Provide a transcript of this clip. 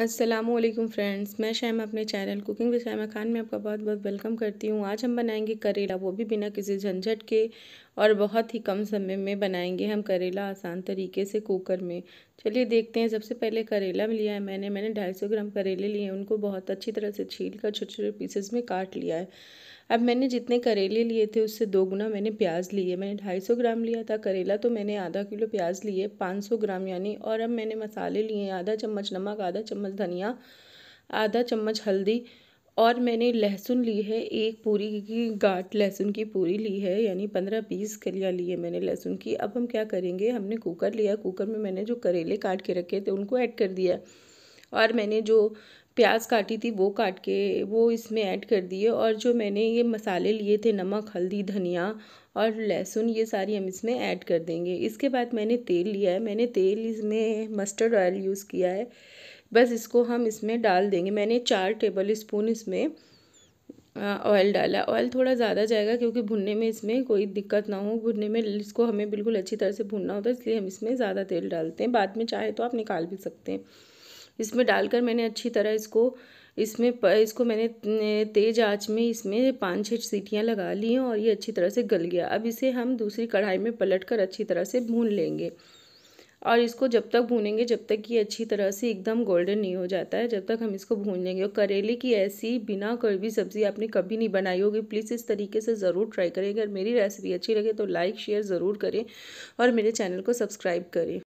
Aslam friends मैं शैमा अपने channel cooking with Shaima Khan में आपका बहुत बहुत वेलकम करती हूँ आज हम बनाएंगे करेला वो भी बिना किसी झंझट के और बहुत ही कम समय में बनाएंगे हम करेला आसान तरीके से कुकर में चलिए देखते हैं सबसे पहले करेला लिया है मैंने मैंने 250 ग्राम करेले लिए हैं उनको बहुत अच्छी तरह से छील कर छोटे छोटे पीसेस में काट लिया है अब मैंने जितने करेले लिए थे उससे दो गुना मैंने प्याज लिए मैंने 250 ग्राम लिया था करेला तो मैंने आधा किलो प्याज लिए 500 ग्राम यानी और अब मैंने मसाले लिए आधा चम्मच नमक आधा चम्मच धनिया आधा चम्मच हल्दी और मैंने लहसुन ली है एक पूरी की गाँठ लहसुन की पूरी ली है यानी पंद्रह बीस कलियाँ ली है मैंने लहसुन की अब हम क्या करेंगे हमने कुकर लिया कुकर में मैंने जो करेले काट के रखे थे उनको ऐड कर दिया और मैंने जो प्याज काटी थी वो काट के वो इसमें ऐड कर दिए और जो मैंने ये मसाले लिए थे नमक हल्दी धनिया और लहसुन ये सारी हम इसमें ऐड कर देंगे इसके बाद मैंने तेल लिया है मैंने तेल इसमें मस्टर्ड ऑयल यूज़ किया है बस इसको हम इसमें डाल देंगे मैंने चार टेबल स्पून इसमें ऑयल डाला ऑयल थोड़ा ज़्यादा जाएगा क्योंकि भुनने में इसमें कोई दिक्कत ना हो भुनने में इसको हमें बिल्कुल अच्छी तरह से भुनना होता है इसलिए हम इसमें ज़्यादा तेल डालते हैं बाद में चाहे तो आप निकाल भी सकते हैं इसमें डालकर मैंने अच्छी तरह इसको इसमें प, इसको मैंने तेज़ आँच में इसमें पाँच छः सीटियाँ लगा ली हैं और ये अच्छी तरह से गल गया अब इसे हम दूसरी कढ़ाई में पलट कर अच्छी तरह से भून लेंगे और इसको जब तक भूनेंगे जब तक ये अच्छी तरह से एकदम गोल्डन नहीं हो जाता है जब तक हम इसको भून लेंगे और करेले की ऐसी बिना कड़वी सब्ज़ी आपने कभी नहीं बनाई होगी प्लीज़ इस तरीके से ज़रूर ट्राई करें अगर मेरी रेसिपी अच्छी लगे तो लाइक शेयर ज़रूर करें और मेरे चैनल को सब्सक्राइब करें